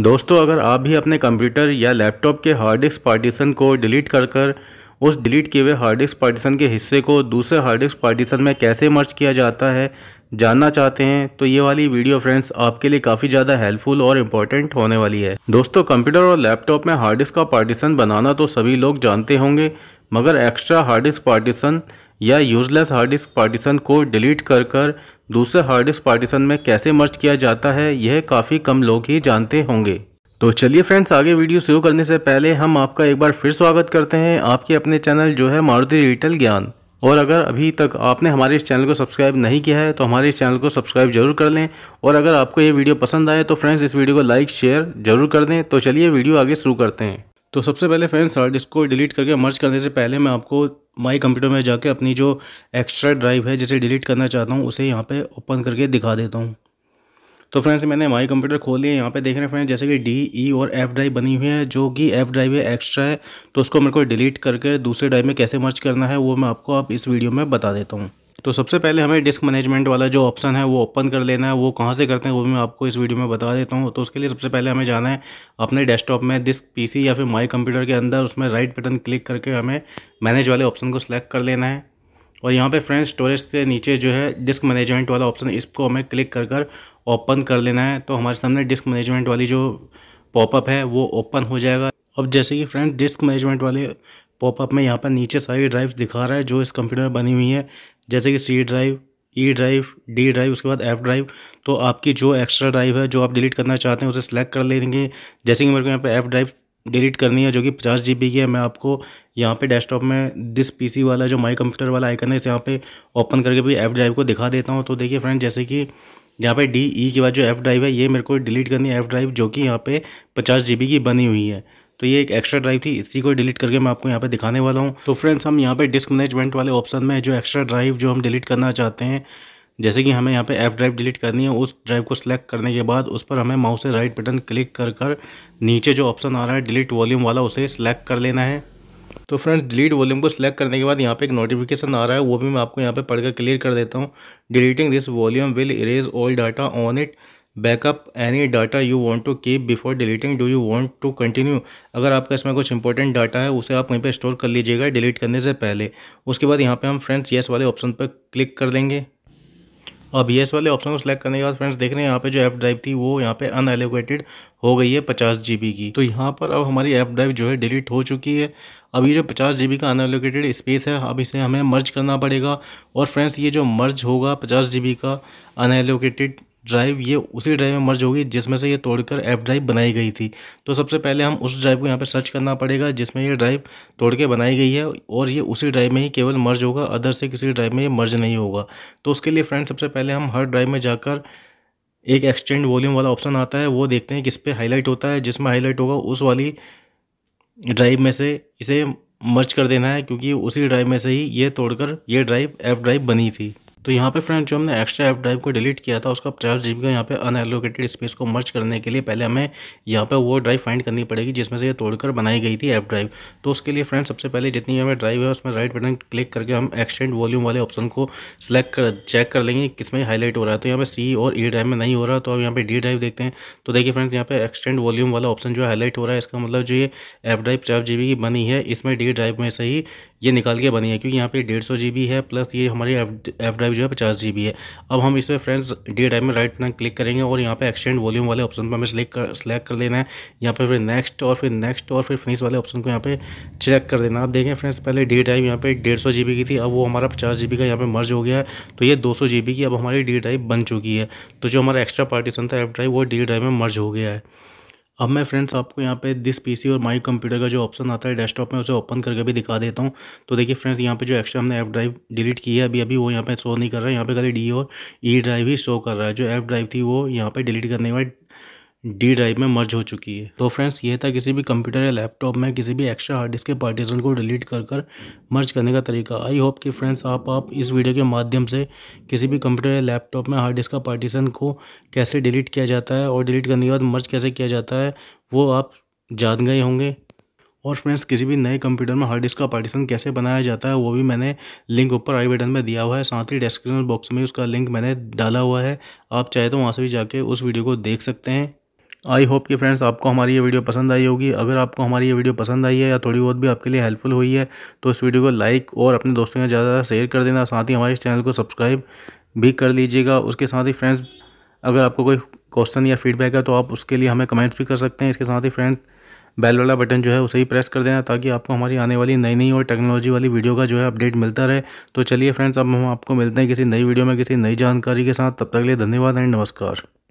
दोस्तों अगर आप भी अपने कंप्यूटर या लैपटॉप के हार्ड डिस्क पार्टीशन को डिलीट कर कर उस डिलीट किए हुए हार्ड डिस्क पार्टीशन के हिस्से को दूसरे हार्ड डिस्क पार्टीशन में कैसे मर्ज किया जाता है जानना चाहते हैं तो ये वाली वीडियो फ्रेंड्स आपके लिए काफ़ी ज़्यादा हेल्पफुल और इम्पॉर्टेंट होने वाली है दोस्तों कंप्यूटर और लैपटॉप में हार्ड डिस्क का पार्टीशन बनाना तो सभी लोग जानते होंगे मगर एक्स्ट्रा हार्ड डिस्क पार्टीशन या यूजलेस हार्ड डिस्क पार्टीशन को डिलीट कर कर दूसरे हार्ड डिस्क पार्टीशन में कैसे मर्ज किया जाता है यह काफ़ी कम लोग ही जानते होंगे तो चलिए फ्रेंड्स आगे वीडियो शुरू करने से पहले हम आपका एक बार फिर स्वागत करते हैं आपके अपने चैनल जो है मारुति डिजिटल ज्ञान और अगर अभी तक आपने हमारे इस चैनल को सब्सक्राइब नहीं किया है तो हमारे इस चैनल को सब्सक्राइब जरूर कर लें और अगर आपको ये वीडियो पसंद आए तो फ्रेंड्स इस वीडियो को लाइक शेयर जरूर कर दें तो चलिए वीडियो आगे शुरू करते हैं तो सबसे पहले फ्रेंड्स हार्ड डिस्क को डिलीट करके मर्ज करने से पहले मैं आपको माई कंप्यूटर में जाके अपनी जो एक्स्ट्रा ड्राइव है जिसे डिलीट करना चाहता हूँ उसे यहाँ पे ओपन करके दिखा देता हूँ तो फ्रेंड्स मैंने माई कंप्यूटर खोल लिया यहाँ पे देख रहे हैं फ्रेंड्स जैसे कि डी ई e और एफ ड्राइव बनी हुई है जो कि एफ ड्राइव है एक्स्ट्रा है तो उसको मेरे को डिलीट करके दूसरे ड्राइव में कैसे मर्ज करना है वो मैं आपको आप इस वीडियो में बता देता हूँ तो सबसे पहले हमें डिस्क मैनेजमेंट वाला जो ऑप्शन है वो ओपन कर लेना है वो कहाँ से करते हैं वो भी मैं आपको इस वीडियो में बता देता हूँ तो उसके लिए सबसे पहले हमें जाना है अपने डेस्कटॉप में डिस्क पी या फिर माई कंप्यूटर के अंदर उसमें राइट बटन क्लिक करके हमें मैनेज वाले ऑप्शन को सिलेक्ट कर लेना है और यहाँ पे फ्रेंड्स स्टोरेज के नीचे जो है डिस्क मैनेजमेंट वाला ऑप्शन इसको हमें क्लिक कर कर ओपन कर लेना है तो हमारे सामने डिस्क मैनेजमेंट वाली जो पॉपअप है वो ओपन हो जाएगा अब जैसे कि फ्रेंड डिस्क मैनेजमेंट वाले पॉपअप में यहाँ पर नीचे सारी ड्राइव्स दिखा रहा है जो इस कंप्यूटर में बनी हुई है जैसे कि C drive E drive D drive उसके बाद एफ ड्राइव तो आपकी जो एक्स्ट्रा ड्राइव है जो आप डिलीट करना चाहते हैं उसे सिलेक्ट कर लेंगे जैसे कि मेरे को यहाँ पर एफ ड्राइव डिलीट करनी है जो कि पचास जी की है मैं आपको यहाँ पे डेस्कटॉप में दिस पीसी वाला जो माई कंप्यूटर वाला आइकन है इसे यहाँ पे ओपन करके भी एफ ड्राइव को दिखा देता हूँ तो देखिए फ्रेंड जैसे कि यहाँ पे डी ई e के बाद जो एफ ड्राइव है ये मेरे को डिलीट करनी है एफ ड्राइव जो कि यहाँ पे पचास जी की बनी हुई है तो ये एक एक्स्ट्रा ड्राइव थी इसी को डिलीट करके मैं आपको यहाँ पे दिखाने वाला हूँ तो फ्रेंड्स हम यहाँ पे डिस्क मैनेजमेंट वाले ऑप्शन में जो एक्स्ट्रा ड्राइव जो हम डिलीट करना चाहते हैं जैसे कि हमें यहाँ पे एफ ड्राइव डिलीट करनी है उस ड्राइव को सिलेक्ट करने के बाद उस पर हमें माउस से राइट बटन क्लिक कर कर नीचे जो ऑप्शन आ रहा है डिलीट वॉल्यूम वाला उसे सिलेक्ट कर लेना है तो फ्रेंड्स डिलीट वॉल्यूम को सिलेक्ट करने के बाद यहाँ पे एक नोटिफिकेशन आ रहा है वो भी मैं आपको यहाँ पे पढ़कर क्लियर कर देता हूँ deleting this volume will erase all data on it backup any data you want to keep before deleting do you want to continue अगर आपका इसमें कुछ इंपॉर्टेंट डाटा है उसे आप कहीं पर स्टोर कर लीजिएगा डिलीट करने से पहले उसके बाद यहाँ पे हम फ्रेंड्स येस वाले ऑप्शन पर क्लिक कर देंगे अब येस वाले ऑप्शन को सिलेक्ट करने के बाद फ्रेंड्स देख रहे हैं यहाँ पे जो ऐप ड्राइव थी वो यहाँ पे अनएलोकेटेड हो गई है पचास जी की तो यहाँ पर अब हमारी ऐप ड्राइव जो है डिलीट हो चुकी है अब ये जो पचास जी का अनएलोकेटेड स्पेस है अब इसे हमें मर्ज करना पड़ेगा और फ्रेंड्स ये जो मर्ज होगा पचास जी का अनएलोकेटेड ड्राइव ये उसी ड्राइव में मर्ज होगी जिसमें से ये तोड़कर एफ़ ड्राइव बनाई गई थी तो सबसे पहले हम उस ड्राइव को यहाँ पर सर्च करना पड़ेगा जिसमें ये ड्राइव तोड़ के बनाई गई है और ये उसी ड्राइव में ही केवल मर्ज होगा अदर से किसी ड्राइव में ये मर्ज नहीं होगा तो उसके लिए फ्रेंड सबसे पहले हम हर ड्राइव में जाकर एक एक्सटेंड वॉल्यूम वाला ऑप्शन आता है वो देखते हैं किस पे हाईलाइट होता है जिसमें हाईलाइट होगा उस वाली ड्राइव में से इसे मर्ज कर देना है क्योंकि उसी ड्राइव में से ही ये तोड़कर ये ड्राइव एफ ड्राइव बनी थी तो यहाँ पे फ्रेंड जो हमने एक्स्ट्रा एफ ड्राइव को डिलीट किया था उसका पचास जी का यहाँ पे अनएलोकेटेड स्पेस को मर्ज करने के लिए पहले हमें यहाँ पे वो ड्राइव फाइंड करनी पड़ेगी जिसमें से ये तोड़कर बनाई गई थी एफ ड्राइव तो उसके लिए फ्रेंड सबसे पहले जितनी हमें ड्राइव है उसमें राइट बटन क्लिक करके हम एक्सटेंड वॉल्यूम वाले ऑप्शन को सिलेक्ट कर चेक कर लेंगे किस में हाईलाइट हो रहा है तो यहाँ पर सी और ई e ड्राइव में नहीं हो रहा तो अब यहाँ पर डी ड्राइव देखते हैं तो देखिए फ्रेंड्स यहाँ पे एक्सटेंड वॉल्यूम वाला ऑप्शन जो हाईलाइट हो रहा है इसका मतलब जो ये एफ ड्राइव पचास जी की बनी है इसमें डी ड्राइव में से ही ये निकाल के बनी है क्योंकि यहाँ पे डेढ़ सौ जी बी है प्लस ये हमारी एफ ड्राइव जो है पचास जी बी है अब हम इसमें फ्रेंड्स डी ड्राइव में राइट ना क्लिक करेंगे और यहाँ पे एक्सटेंड वॉल्यूम वाले ऑप्शन पर हमें सेलेक्ट कर सिलेक्ट कर लेना है यहाँ पे फिर नेक्स्ट और फिर नेक्स्ट और फिर फिनिश वाले ऑप्शन को यहाँ पे चेक कर देना आप देखें फ्रेंड्स पहले डी ड्राइव यहाँ पे डेढ़ सौ जी बी की थी अब वो हमारा पचास जी बी का यहाँ पे मर्ज हो गया है तो ये दो सौ जी बी की अब हमारी डी ड्राइव बन चुकी है तो जो हमारा एक्स्ट्रा पार्टीशन था एफ ड्राइव वो डी ड्राइव में मर्ज हो गया है अब मैं फ्रेंड्स आपको यहाँ पे दिस पीसी और माई कंप्यूटर का जो ऑप्शन आता है डेस्कटॉप में उसे ओपन करके भी दिखा देता हूँ तो देखिए फ्रेंड्स यहाँ पे जो एक्स्ट्रा हमने एफ़ ड्राइव डिलीट की है अभी अभी वो यहाँ पे शो नहीं कर रहा है यहाँ पे खाली डी और ई e ड्राइव ही शो कर रहा है जो एफ ड्राइव थी वो यहाँ पे डिलीट करने के बाद डी ड्राइव में मर्ज हो चुकी है तो फ्रेंड्स ये था किसी भी कंप्यूटर या लैपटॉप में किसी भी एक्स्ट्रा हार्ड डिस्क के पार्टीशन को डिलीट कर कर मर्ज करने का तरीका आई होप कि फ्रेंड्स आप आप इस वीडियो के माध्यम से किसी भी कंप्यूटर या लैपटॉप में हार्ड डिस्क का पार्टीशन को कैसे डिलीट किया जाता है और डिलीट करने के बाद मर्ज कैसे किया जाता है वो आप जान गए होंगे और फ्रेंड्स किसी भी नए कंप्यूटर में हार्ड डिस्क का पार्टीशन कैसे बनाया जाता है वो भी मैंने लिंक ऊपर आई बटन में दिया हुआ है साथ ही डिस्क्रिप्शन बॉक्स में उसका लिंक मैंने डाला हुआ है आप चाहे तो वहाँ से भी जाके उस वीडियो को देख सकते हैं आई होप कि फ्रेंड्स आपको हमारी ये वीडियो पसंद आई होगी अगर आपको हमारी ये वीडियो पसंद आई है या थोड़ी बहुत भी आपके लिए हेल्पफुल हुई है तो इस वीडियो को लाइक और अपने दोस्तों के ज़्यादा ज़्यादा शेयर कर देना साथ ही हमारे इस चैनल को सब्सक्राइब भी कर लीजिएगा उसके साथ ही फ्रेंड्स अगर आपको कोई क्वेश्चन या फीडबैक है तो आप उसके लिए हमें कमेंट्स भी कर सकते हैं इसके साथ ही फ्रेंड्स बेल वाला बटन जो है उसे ही प्रेस कर देना ताकि आपको हमारी आने वाली नई नई और टेक्नोलॉजी वाली वीडियो का जो है अपडेट मिलता रहे तो चलिए फ्रेंड्स अब हम आपको मिलते हैं किसी नई वीडियो में किसी नई जानकारी के साथ तब तक के लिए धन्यवाद एंड नमस्कार